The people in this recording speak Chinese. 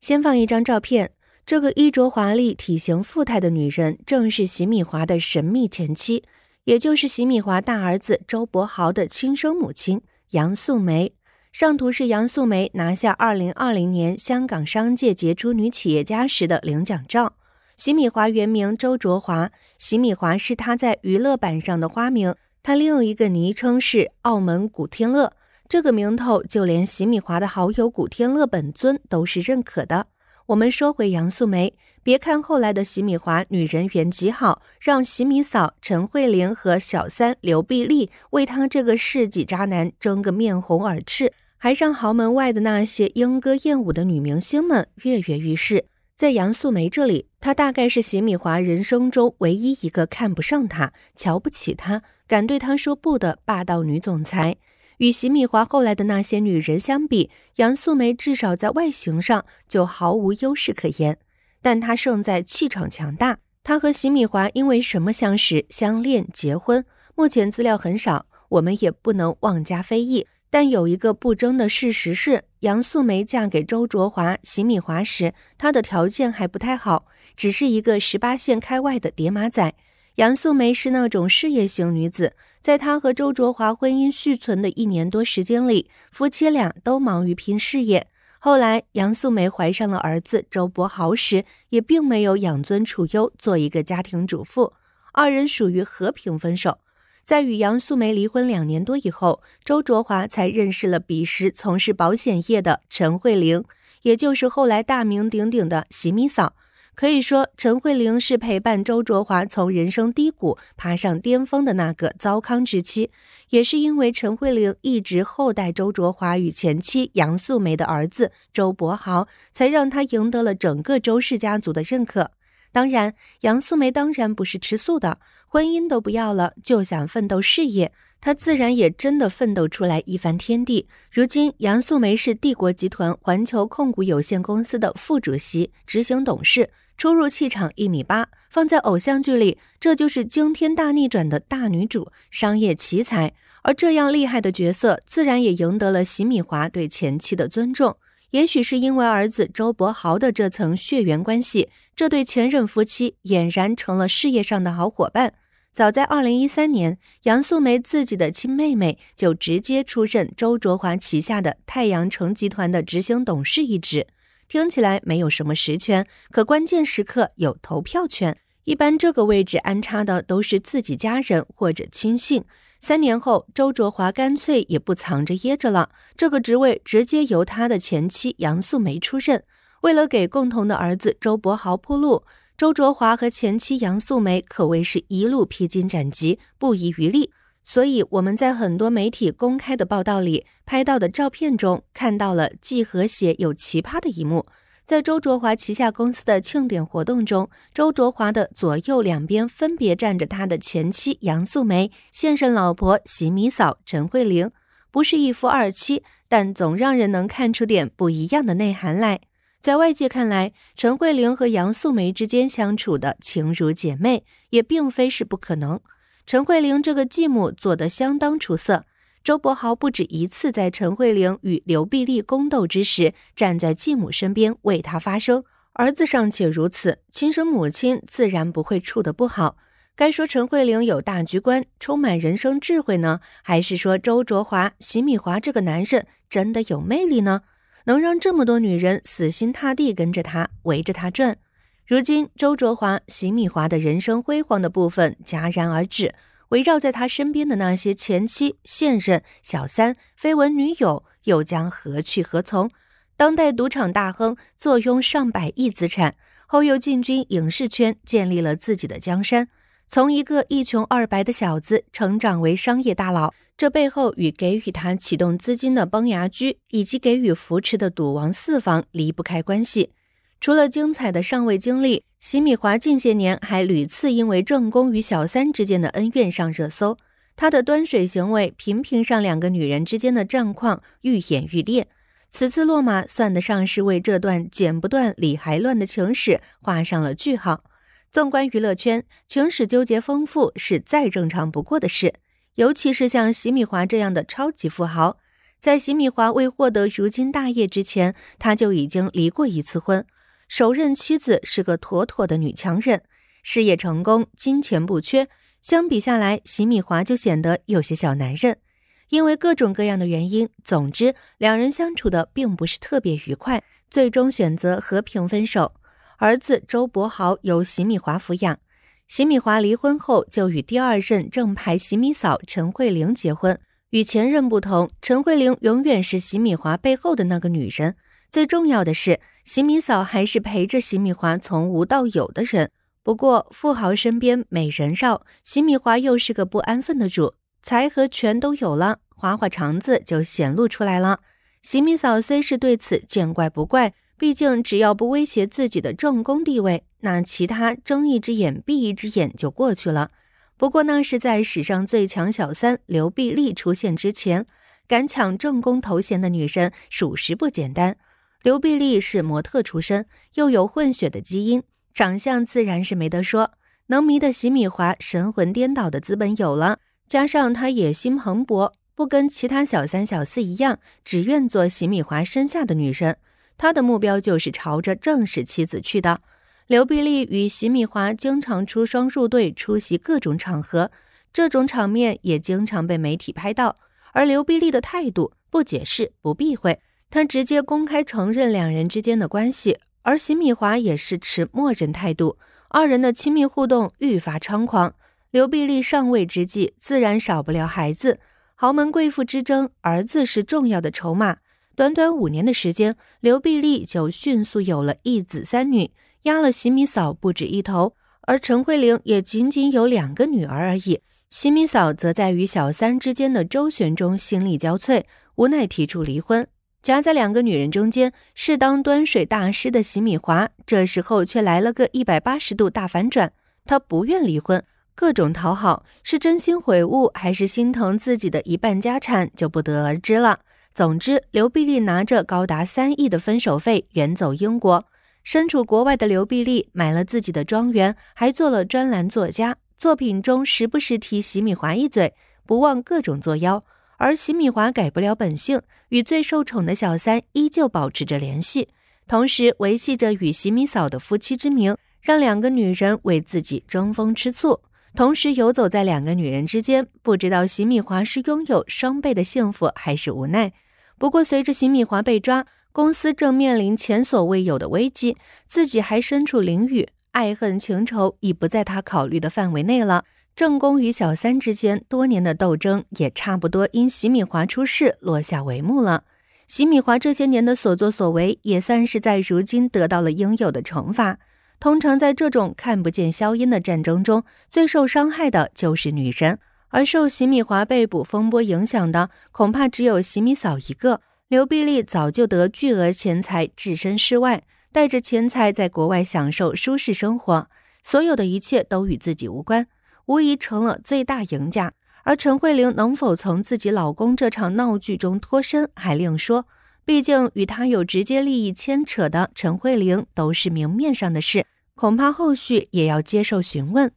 先放一张照片，这个衣着华丽、体型富态的女人，正是席敏华的神秘前妻，也就是席敏华大儿子周柏豪的亲生母亲杨素梅。上图是杨素梅拿下2020年香港商界杰出女企业家时的领奖照。席米华原名周卓华，席米华是她在娱乐版上的花名，她另一个昵称是澳门古天乐。这个名头，就连洗米华的好友古天乐本尊都是认可的。我们说回杨素梅，别看后来的洗米华女人缘极好，让洗米嫂陈慧玲和小三刘碧丽为她这个世纪渣男争个面红耳赤，还让豪门外的那些莺歌燕舞的女明星们跃跃欲试。在杨素梅这里，她大概是洗米华人生中唯一一个看不上她、瞧不起她、敢对她说不的霸道女总裁。与席米华后来的那些女人相比，杨素梅至少在外形上就毫无优势可言。但她胜在气场强大。她和席米华因为什么相识、相恋、结婚，目前资料很少，我们也不能妄加非议。但有一个不争的事实是，杨素梅嫁给周卓华、席米华时，她的条件还不太好，只是一个十八线开外的叠马仔。杨素梅是那种事业型女子，在她和周卓华婚姻续存的一年多时间里，夫妻俩都忙于拼事业。后来杨素梅怀上了儿子周柏豪时，也并没有养尊处优，做一个家庭主妇。二人属于和平分手。在与杨素梅离婚两年多以后，周卓华才认识了彼时从事保险业的陈慧玲，也就是后来大名鼎鼎的“洗米嫂”。可以说，陈慧玲是陪伴周卓华从人生低谷爬上巅峰的那个糟糠之妻，也是因为陈慧玲一直厚待周卓华与前妻杨素梅的儿子周柏豪，才让他赢得了整个周氏家族的认可。当然，杨素梅当然不是吃素的，婚姻都不要了，就想奋斗事业，她自然也真的奋斗出来一番天地。如今，杨素梅是帝国集团环球控股有限公司的副主席、执行董事。出入气场一米八，放在偶像剧里，这就是惊天大逆转的大女主、商业奇才。而这样厉害的角色，自然也赢得了席米华对前妻的尊重。也许是因为儿子周柏豪的这层血缘关系，这对前任夫妻俨然成了事业上的好伙伴。早在二零一三年，杨素梅自己的亲妹妹就直接出任周卓华旗下的太阳城集团的执行董事一职。听起来没有什么实权，可关键时刻有投票权。一般这个位置安插的都是自己家人或者亲信。三年后，周卓华干脆也不藏着掖着了，这个职位直接由他的前妻杨素梅出任。为了给共同的儿子周伯豪铺路，周卓华和前妻杨素梅可谓是一路披荆斩棘，不遗余力。所以我们在很多媒体公开的报道里拍到的照片中，看到了既和谐又奇葩的一幕。在周卓华旗下公司的庆典活动中，周卓华的左右两边分别站着他的前妻杨素梅、现任老婆席米嫂陈慧玲。不是一夫二妻，但总让人能看出点不一样的内涵来。在外界看来，陈慧玲和杨素梅之间相处的情如姐妹，也并非是不可能。陈慧玲这个继母做得相当出色。周伯豪不止一次在陈慧玲与刘碧丽宫斗之时，站在继母身边为她发声。儿子尚且如此，亲生母亲自然不会处得不好。该说陈慧玲有大局观，充满人生智慧呢，还是说周卓华、席米华这个男人真的有魅力呢？能让这么多女人死心塌地跟着他，围着他转？如今，周卓华、席米华的人生辉煌的部分戛然而止。围绕在他身边的那些前妻、现任、小三、绯闻女友又将何去何从？当代赌场大亨，坐拥上百亿资产，后又进军影视圈，建立了自己的江山。从一个一穷二白的小子成长为商业大佬，这背后与给予他启动资金的崩牙驹以及给予扶持的赌王四房离不开关系。除了精彩的上位经历，洗米华近些年还屡次因为正宫与小三之间的恩怨上热搜。他的端水行为频频上，两个女人之间的战况愈演愈烈。此次落马算得上是为这段剪不断、理还乱的情史画上了句号。纵观娱乐圈，情史纠结丰富是再正常不过的事。尤其是像洗米华这样的超级富豪，在洗米华未获得如今大业之前，他就已经离过一次婚。首任妻子是个妥妥的女强人，事业成功，金钱不缺。相比下来，席米华就显得有些小男人。因为各种各样的原因，总之两人相处的并不是特别愉快，最终选择和平分手。儿子周柏豪由席米华抚养。席米华离婚后就与第二任正牌席米嫂陈慧玲结婚。与前任不同，陈慧玲永远是席米华背后的那个女人。最重要的是。洗米嫂还是陪着洗米华从无到有的人，不过富豪身边美人少，洗米华又是个不安分的主，财和权都有了，花花肠子就显露出来了。洗米嫂虽是对此见怪不怪，毕竟只要不威胁自己的正宫地位，那其他睁一只眼闭一只眼就过去了。不过那是在史上最强小三刘碧丽出现之前，敢抢正宫头衔的女生，属实不简单。刘碧丽是模特出身，又有混血的基因，长相自然是没得说，能迷得洗米华神魂颠倒的资本有了。加上她野心蓬勃，不跟其他小三小四一样，只愿做洗米华身下的女神，她的目标就是朝着正式妻子去的。刘碧丽与洗米华经常出双入对出席各种场合，这种场面也经常被媒体拍到，而刘碧丽的态度不解释不避讳。他直接公开承认两人之间的关系，而席米华也是持默认态度。二人的亲密互动愈发猖狂。刘碧丽上位之际，自然少不了孩子。豪门贵妇之争，儿子是重要的筹码。短短五年的时间，刘碧丽就迅速有了一子三女，压了席米嫂不止一头。而陈慧玲也仅仅有两个女儿而已。席米嫂则在与小三之间的周旋中心力交瘁，无奈提出离婚。夹在两个女人中间，是当端水大师的洗米华，这时候却来了个一百八十度大反转。他不愿离婚，各种讨好，是真心悔悟还是心疼自己的一半家产，就不得而知了。总之，刘碧丽拿着高达三亿的分手费远走英国。身处国外的刘碧丽买了自己的庄园，还做了专栏作家，作品中时不时提洗米华一嘴，不忘各种作妖。而洗米华改不了本性，与最受宠的小三依旧保持着联系，同时维系着与洗米嫂的夫妻之名，让两个女人为自己争风吃醋，同时游走在两个女人之间，不知道洗米华是拥有双倍的幸福，还是无奈。不过，随着洗米华被抓，公司正面临前所未有的危机，自己还身处囹圄，爱恨情仇已不在他考虑的范围内了。正宫与小三之间多年的斗争也差不多因席米华出事落下帷幕了。席米华这些年的所作所为也算是在如今得到了应有的惩罚。通常在这种看不见硝烟的战争中，最受伤害的就是女神，而受席米华被捕风波影响的恐怕只有席米嫂一个。刘碧丽早就得巨额钱财置身事外，带着钱财在国外享受舒适生活，所有的一切都与自己无关。无疑成了最大赢家，而陈慧玲能否从自己老公这场闹剧中脱身还另说。毕竟与她有直接利益牵扯的陈慧玲都是明面上的事，恐怕后续也要接受询问。